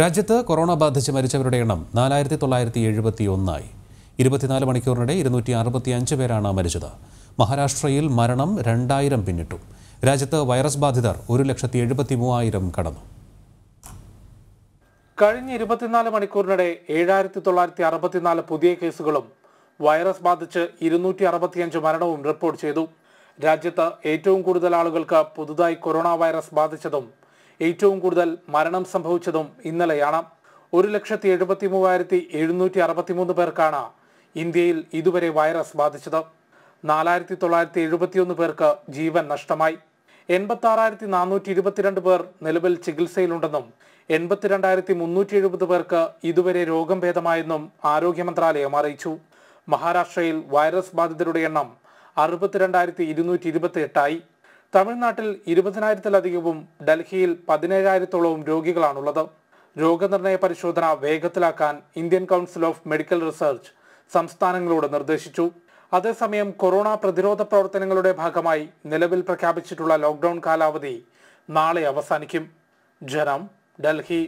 രാജ്യത്ത് കൊറോണ ബാധിച്ച് മരിച്ചവരുടെ എണ്ണം നാലായിരത്തി തൊള്ളായിരത്തി എഴുപത്തി ഒന്നായി ഇരുപത്തിനാല് മണിക്കൂറിനിടെ ഇരുന്നൂറ്റി അറുപത്തി അഞ്ച് പേരാണ് മരിച്ചത് മഹാരാഷ്ട്രയിൽ മരണം രണ്ടായിരം പിന്നിട്ടു രാജ്യത്ത് വൈറസ് ബാധിതർ ഒരു ലക്ഷത്തി എഴുപത്തി മൂവായിരം കടന്നു കഴിഞ്ഞ ഇരുപത്തിനാല് മണിക്കൂറിനിടെ ഏഴായിരത്തി തൊള്ളായിരത്തി അറുപത്തിനാല് പുതിയ കേസുകളും വൈറസ് ബാധിച്ച് ഇരുന്നൂറ്റി അറുപത്തിയഞ്ച് മരണവും റിപ്പോർട്ട് ചെയ്തു രാജ്യത്ത് ഏറ്റവും കൂടുതൽ ആളുകൾക്ക് പുതുതായി കൊറോണ വൈറസ് ബാധിച്ചതും ഏറ്റവും കൂടുതൽ മരണം സംഭവിച്ചതും ഇന്നലെയാണ് ഒരു ലക്ഷത്തി എഴുപത്തി മൂവായിരത്തി എഴുന്നൂറ്റി അറുപത്തിമൂന്ന് പേർക്കാണ് ഇന്ത്യയിൽ ഇതുവരെ വൈറസ് ബാധിച്ചത് നാലായിരത്തി തൊള്ളായിരത്തി എഴുപത്തിയൊന്ന് പേർക്ക് ജീവൻ നഷ്ടമായി എൺപത്തി ആറായിരത്തി നാനൂറ്റി ഇരുപത്തിരണ്ട് പേർ നിലവിൽ ചികിത്സയിലുണ്ടെന്നും എൺപത്തിരണ്ടായിരത്തി മുന്നൂറ്റി എഴുപത് പേർക്ക് ഇതുവരെ രോഗം ഭേദമായെന്നും ആരോഗ്യ മന്ത്രാലയം അറിയിച്ചു മഹാരാഷ്ട്രയിൽ വൈറസ് ബാധിതരുടെ എണ്ണം അറുപത്തിരണ്ടായിരത്തി ഇരുന്നൂറ്റി ഇരുപത്തി എട്ടായി തമിഴ്നാട്ടിൽ ഇരുപതിനായിരത്തിലധികവും ഡൽഹിയിൽ പതിനേഴായിരത്തോളവും രോഗികളാണുള്ളത് രോഗനിർണയ പരിശോധന വേഗത്തിലാക്കാൻ Indian council of medical research സംസ്ഥാനങ്ങളോട് നിർദ്ദേശിച്ചു അതേസമയം കൊറോണ പ്രതിരോധ പ്രവർത്തനങ്ങളുടെ ഭാഗമായി നിലവിൽ പ്രഖ്യാപിച്ചിട്ടുള്ള ലോക്ക്ഡൌൺ കാലാവധി നാളെ അവസാനിക്കും ജനം ഡൽഹി